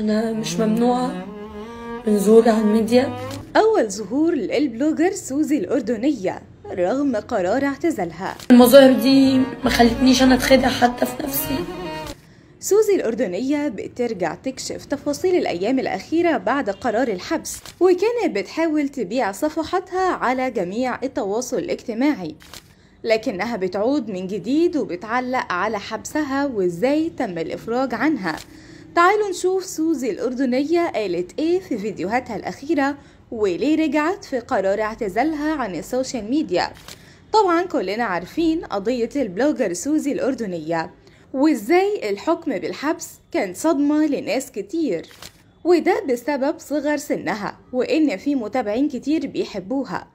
أنا مش ممنوعة من زوري على الميديا أول ظهور للبلوجر سوزي الأردنية رغم قرار اعتزالها المظاهر دي ما خلتنيش أنا أتخدع حتى في نفسي سوزي الأردنية بترجع تكشف تفاصيل الأيام الأخيرة بعد قرار الحبس وكانت بتحاول تبيع صفحتها على جميع التواصل الاجتماعي لكنها بتعود من جديد وبتعلق على حبسها وازاي تم الإفراج عنها تعالوا نشوف سوزي الأردنية قالت إيه في فيديوهاتها الأخيرة وليه رجعت في قرار اعتزالها عن السوشيال ميديا طبعا كلنا عارفين قضية البلوجر سوزي الأردنية وإزاي الحكم بالحبس كان صدمة لناس كتير وده بسبب صغر سنها وإن في متابعين كتير بيحبوها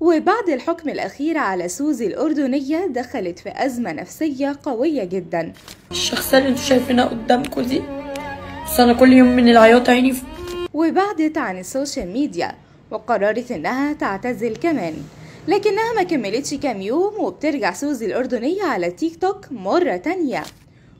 وبعد الحكم الأخير على سوزي الأردنية دخلت في أزمة نفسية قوية جدا الشخصية اللي انتوا شايفينها قدامكم دي بس انا كل يوم من العياط عيني ف... وبعدت عن السوشيال ميديا وقررت انها تعتزل كمان لكنها ما كملتش كام يوم وبترجع سوزي الأردنية على تيك توك مرة تانية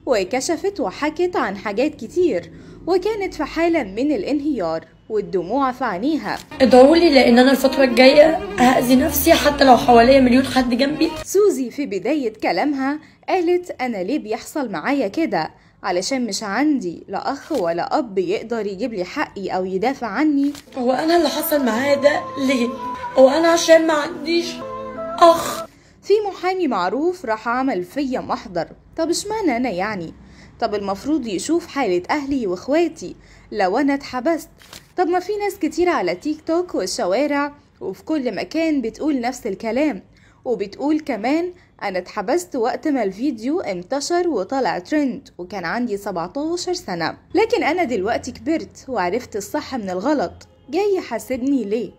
وكشفت وحكت عن حاجات كتير وكانت في حالة من الانهيار والدموع في عينيها ادعوا لي لان انا الفترة الجاية هأذي نفسي حتى لو حواليا مليون حد جنبي سوزي في بداية كلامها قالت انا ليه بيحصل معايا كده علشان مش عندي لا أخ ولا أب يقدر يجيب لي حقي أو يدافع عني هو أنا اللي حصل معايا ده ليه؟ هو أنا عشان ما عنديش أخ في محامي معروف راح عمل فيا محضر طب اشمعنى أنا يعني؟ طب المفروض يشوف حالة أهلي وإخواتي لو أنا اتحبست طب ما في ناس كتير على تيك توك والشوارع وفي كل مكان بتقول نفس الكلام وبتقول كمان انا اتحبست وقت ما الفيديو انتشر وطلع ترند وكان عندي 17 سنة لكن انا دلوقتي كبرت وعرفت الصح من الغلط جاي يحاسبني ليه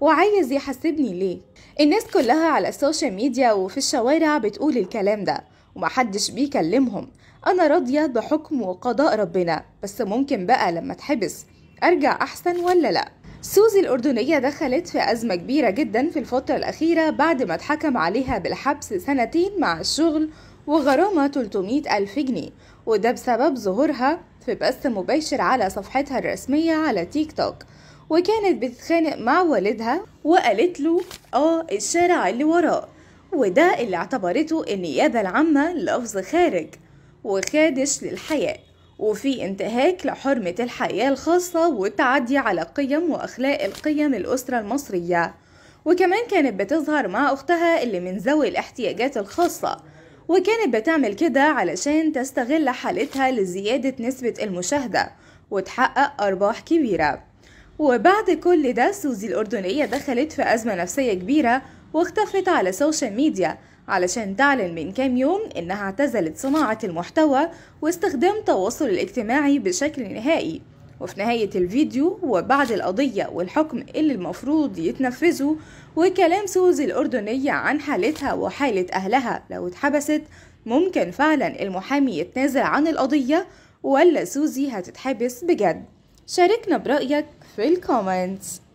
وعايز يحاسبني ليه الناس كلها على السوشيال ميديا وفي الشوارع بتقول الكلام ده ومحدش بيكلمهم انا راضية بحكم وقضاء ربنا بس ممكن بقى لما اتحبس ارجع احسن ولا لأ سوزي الأردنية دخلت في أزمة كبيرة جدا في الفترة الأخيرة بعد ما اتحكم عليها بالحبس سنتين مع الشغل وغرامة 300 ألف جنيه وده بسبب ظهورها في بث مباشر على صفحتها الرسمية على تيك توك وكانت بتتخانق مع والدها وقالت له اه الشارع اللي وراه وده اللي اعتبرته النيابة العامة لفظ خارج وخادش للحياة وفي انتهاك لحرمة الحياة الخاصة والتعدي على قيم وأخلاق القيم الأسرة المصرية وكمان كانت بتظهر مع أختها اللي من ذوي الاحتياجات الخاصة وكانت بتعمل كده علشان تستغل حالتها لزيادة نسبة المشاهدة وتحقق أرباح كبيرة وبعد كل ده سوزي الأردنية دخلت في أزمة نفسية كبيرة واختفت على السوشيال ميديا علشان تعلن من كام يوم إنها اعتزلت صناعة المحتوى واستخدام التواصل الاجتماعي بشكل نهائي وفي نهاية الفيديو وبعد القضية والحكم اللي المفروض يتنفذه وكلام سوزي الأردنية عن حالتها وحالة أهلها لو اتحبست ممكن فعلا المحامي يتنازل عن القضية ولا سوزي هتتحبس بجد شاركنا برأيك في الكومنتس